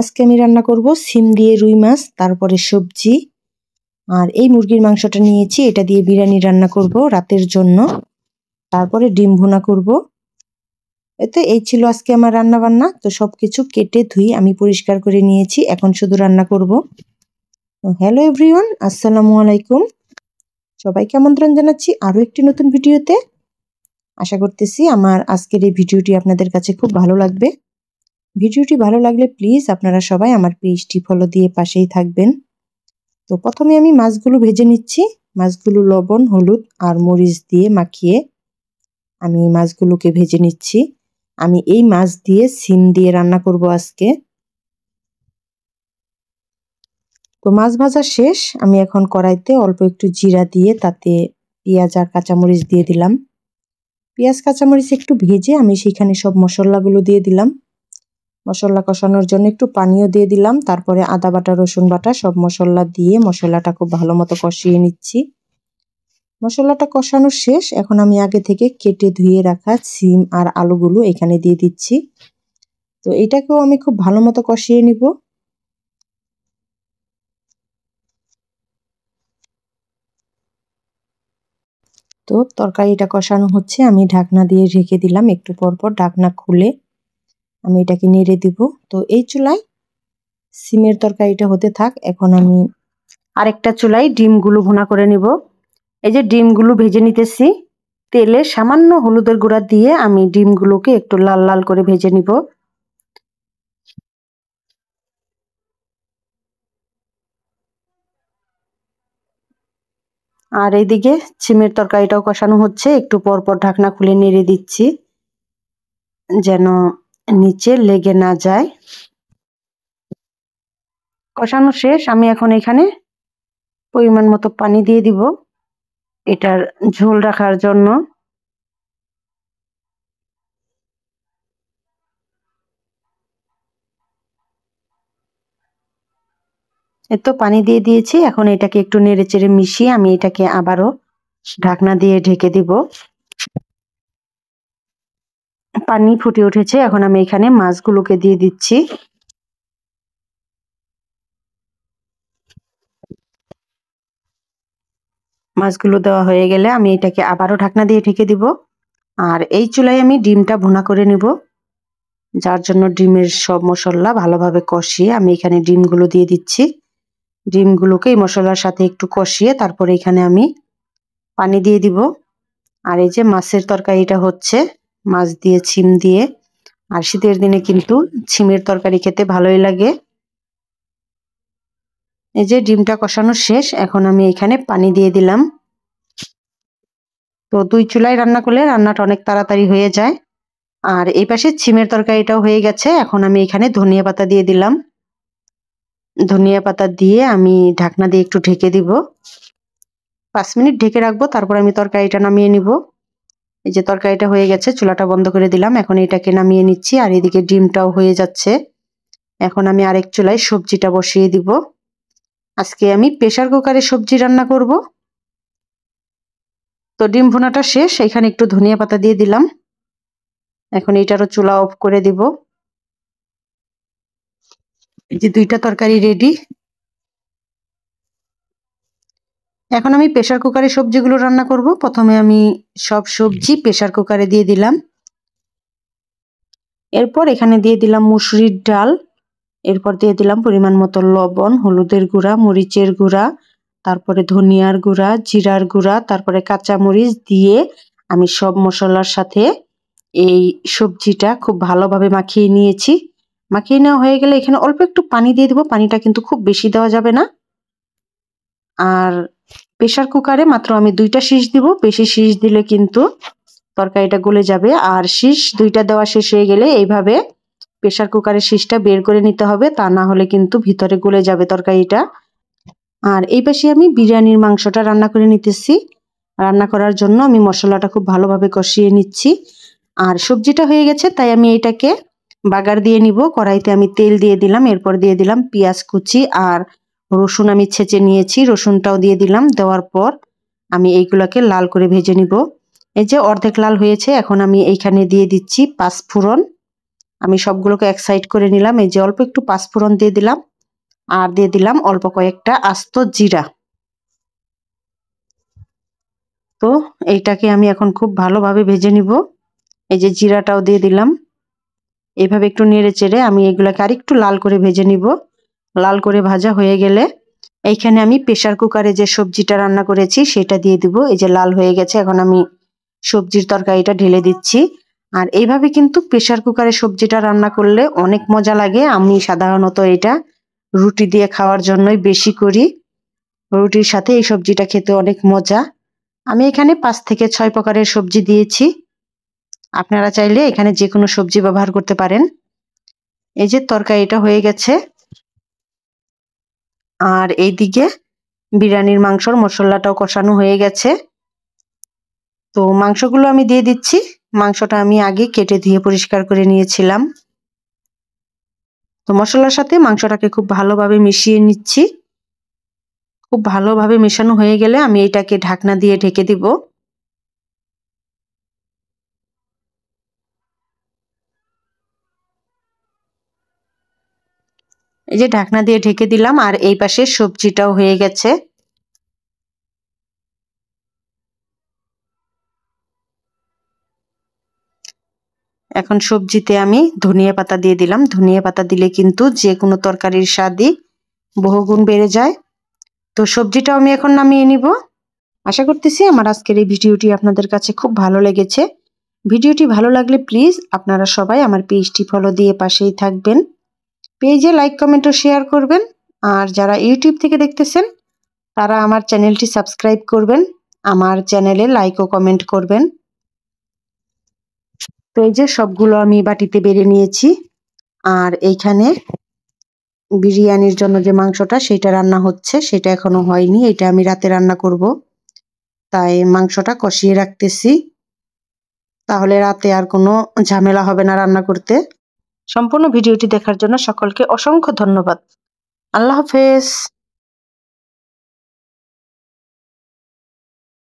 আজকে আমি রান্না করব সিম দিয়ে রুই মাছ তারপরে সবজি আর এই মুরগির মাংসটা নিয়েছি এটা দিয়ে বিরিয়ানি রান্না করব রাতের জন্য তারপরে ডিম ভুনা করব এতে এই ছিল আজকে আমার রান্না বান্না তো সব কিছু কেটে ধুই আমি পরিষ্কার করে নিয়েছি এখন শুধু রান্না করব হ্যালো এভরিওয়ান আসসালামু আলাইকুম সবাইকে আমন্ত্রণ জানাচ্ছি আরও একটি নতুন ভিডিওতে আশা করতেছি আমার আজকের এই ভিডিওটি আপনাদের কাছে খুব ভালো লাগবে ভিডিওটি ভালো লাগলে প্লিজ আপনারা সবাই আমার পেজটি ফলো দিয়ে পাশেই থাকবেন তো প্রথমে আমি মাছগুলো ভেজে নিচ্ছি মাছগুলো লবণ হলুদ আর মরিচ দিয়ে মাখিয়ে আমি মাছগুলোকে ভেজে নিচ্ছি আমি এই মাছ দিয়ে সিম দিয়ে রান্না করব আজকে তো মাছ ভাজা শেষ আমি এখন কড়াইতে অল্প একটু জিরা দিয়ে তাতে পেঁয়াজ আর কাঁচামরিচ দিয়ে দিলাম পেঁয়াজ কাঁচামরিচ একটু ভেজে আমি সেখানে সব মশলাগুলো দিয়ে দিলাম মশলা কষানোর জন্য একটু পানিও দিয়ে দিলাম তারপরে আদা বাটা রসুন বাটা সব মশলা দিয়ে মশলাটা খুব ভালো মতো কষিয়ে নিচ্ছি মশলাটা কষানো শেষ এখন আমি আগে থেকে কেটে ধুয়ে রাখা সিম আর আলুগুলো এখানে দিয়ে দিচ্ছি তো এটাকেও আমি খুব ভালো মতো কষিয়ে নিব তো তরকারিটা কষানো হচ্ছে আমি ঢাকনা দিয়ে ঢেকে দিলাম একটু পরপর ঢাকনা খুলে আমি এটাকে নেড়ে দিব তো এই চুলায় সিমের তরকারিটা হতে থাক এখন আমি আরেকটা চুলাই ডিমগুলো ভুনা করে নিব এই যে ডিমগুলো ভেজে নিতেছি তেলে সামান্য হলুদের গুঁড়া দিয়ে আমি ডিমগুলোকে একটু লাল লাল করে ভেজে নিব আর এইদিকে ছিমের তরকারিটাও কষানো হচ্ছে একটু পরপর ঢাকনা খুলে নেড়ে দিচ্ছি যেন নিচে লেগে না যায় কষানো শেষ আমি এখন এখানে পরিমাণ মতো পানি দিয়ে দিব এটার ঝোল রাখার জন্য এত পানি দিয়ে দিয়েছি এখন এটাকে একটু নেড়ে চেড়ে মিশিয়ে আমি এটাকে আবারও ঢাকনা দিয়ে ঢেকে দিব পানি ফুটে উঠেছে এখন আমি এখানে মাছগুলোকে দিয়ে দিচ্ছি মাছগুলো দেওয়া হয়ে গেলে আমি এটাকে আবারও ঢাকনা দিয়ে ঢেকে দিব আর এই চুলায় আমি ডিমটা ভুনা করে নিব যার জন্য ডিমের সব মশলা ভালোভাবে কষিয়ে আমি এখানে ডিমগুলো দিয়ে দিচ্ছি ডিমগুলোকে এই মশলার সাথে একটু কষিয়ে তারপরে এখানে আমি পানি দিয়ে দিব আর এই যে মাছের তরকারিটা হচ্ছে মাছ দিয়ে ছিম দিয়ে আর শীতের দিনে কিন্তু ছিমের তরকারি খেতে ভালোই লাগে এই যে ডিমটা কষানো শেষ এখন আমি এখানে পানি দিয়ে দিলাম তো দুই চুলায় রান্না করলে রান্নাটা অনেক তাড়াতাড়ি হয়ে যায় আর এই পাশে ছিমের তরকারিটাও হয়ে গেছে এখন আমি এখানে ধনিয়া পাতা দিয়ে দিলাম ধনিয়া পাতা দিয়ে আমি ঢাকনা দিয়ে একটু ঢেকে দিব পাঁচ মিনিট ঢেকে রাখবো তারপর আমি তরকারিটা নামিয়ে নিব এই যে তরকারিটা হয়ে গেছে চুলাটা বন্ধ করে দিলাম এখন এটাকে নামিয়ে নিচ্ছি আর এদিকে ডিমটাও হয়ে যাচ্ছে এখন আমি আরেক চুলায় সবজিটা বসিয়ে দিব আজকে আমি প্রেশার কুকারে সবজি রান্না করব তো ডিম ভুনাটা শেষ এখানে একটু ধনিয়া পাতা দিয়ে দিলাম এখন এটারও চুলা অফ করে দিব এই যে দুইটা তরকারি রেডি এখন আমি প্রেশার কুকারে সবজিগুলো রান্না করব প্রথমে আমি সব সবজি প্রেশার কুকারে দিয়ে দিলাম এরপর এখানে দিয়ে দিলাম মুসুরির ডাল এরপর দিয়ে দিলাম পরিমাণ মতো লবণ হলুদের গুঁড়া মরিচের গুঁড়া তারপরে ধনিয়ার গুঁড়া জিরার গুঁড়া তারপরে কাঁচামরিচ দিয়ে আমি সব মশলার সাথে এই সবজিটা খুব ভালোভাবে মাখিয়ে নিয়েছি মাখিয়ে নেওয়া হয়ে গেলে এখানে অল্প একটু পানি দিয়ে দেবো পানিটা কিন্তু খুব বেশি দেওয়া যাবে না আর প্রেশার কুকারে মাত্র আমি দুইটা শীষ দিব বেশি শীষ দিলে কিন্তু তরকারিটা গলে যাবে আর শীষ দুইটা দেওয়া শেষ হয়ে গেলে এইভাবে প্রেশার কুকারের শীষটা বের করে নিতে হবে তা না হলে কিন্তু ভিতরে গলে যাবে তরকারিটা আর এই পাশে আমি বিরিয়ানির মাংসটা রান্না করে নিতেছি রান্না করার জন্য আমি মশলাটা খুব ভালোভাবে কষিয়ে নিচ্ছি আর সবজিটা হয়ে গেছে তাই আমি এটাকে বাগার দিয়ে নিব কড়াইতে আমি তেল দিয়ে দিলাম এরপর দিয়ে দিলাম পেঁয়াজ কুচি আর রসুন আমি ছেঁচে নিয়েছি রসুনটাও দিয়ে দিলাম দেওয়ার পর আমি এইগুলোকে লাল করে ভেজে নিব এই যে অর্ধেক লাল হয়েছে এখন আমি এইখানে দিয়ে দিচ্ছি পাঁচফোড়ন আমি সবগুলোকে এক সাইড করে নিলাম এই যে অল্প একটু পাঁচফোড়ন দিয়ে দিলাম আর দিয়ে দিলাম অল্প কয়েকটা আস্ত জিরা তো এইটাকে আমি এখন খুব ভালোভাবে ভেজে নিব এই যে জিরাটাও দিয়ে দিলাম এভাবে একটু নেড়ে চেড়ে আমি এগুলোকে আর একটু লাল করে ভেজে নিব লাল করে ভাজা হয়ে গেলে এইখানে আমি প্রেশার কুকারে যে সবজিটা রান্না করেছি সেটা দিয়ে দিব এই যে লাল হয়ে গেছে এখন আমি সবজির তরকারিটা ঢেলে দিচ্ছি আর এইভাবে কিন্তু প্রেশার কুকারে সবজিটা রান্না করলে অনেক মজা লাগে আমি সাধারণত এটা রুটি দিয়ে খাওয়ার জন্যই বেশি করি রুটির সাথে এই সবজিটা খেতে অনেক মজা আমি এখানে পাঁচ থেকে ছয় প্রকারের সবজি দিয়েছি আপনারা চাইলে এখানে যে কোনো সবজি ব্যবহার করতে পারেন এই যে তরকারিটা হয়ে গেছে আর এইদিকে বিরিয়ানির মাংসর মশলাটাও কষানো হয়ে গেছে তো মাংসগুলো আমি দিয়ে দিচ্ছি মাংসটা আমি আগে কেটে ধুয়ে পরিষ্কার করে নিয়েছিলাম তো মশলার সাথে মাংসটাকে খুব ভালোভাবে মিশিয়ে নিচ্ছি খুব ভালোভাবে মেশানো হয়ে গেলে আমি এটাকে ঢাকনা দিয়ে ঢেকে দিব এই যে ঢাকনা দিয়ে ঢেকে দিলাম আর এই পাশে সবজিটাও হয়ে গেছে এখন সবজিতে আমি ধনিয়া পাতা দিয়ে দিলাম ধনিয়া পাতা দিলে কিন্তু যে কোনো তরকারির স্বাদই বহুগুণ বেড়ে যায় তো সবজিটাও আমি এখন নামিয়ে নিব আশা করতেছি আমার আজকের এই ভিডিওটি আপনাদের কাছে খুব ভালো লেগেছে ভিডিওটি ভালো লাগলে প্লিজ আপনারা সবাই আমার পেজটি ফলো দিয়ে পাশেই থাকবেন পেজে লাইক কমেন্ট ও শেয়ার করবেন আর যারা ইউটিউব থেকে দেখতেছেন তারা আমার চ্যানেলটি সাবস্ক্রাইব করবেন আমার চ্যানেলে লাইক ও কমেন্ট করবেন তো এই যে সবগুলো আমি বাটিতে বেড়ে নিয়েছি আর এইখানে বিরিয়ানির জন্য যে মাংসটা সেটা রান্না হচ্ছে সেটা এখনো হয়নি এটা আমি রাতে রান্না করব তাই মাংসটা কষিয়ে রাখতেছি তাহলে রাতে আর কোনো ঝামেলা হবে না রান্না করতে সম্পূর্ণ ভিডিওটি দেখার জন্য সকলকে অসংখ্য ধন্যবাদ আল্লাহ হাফেজ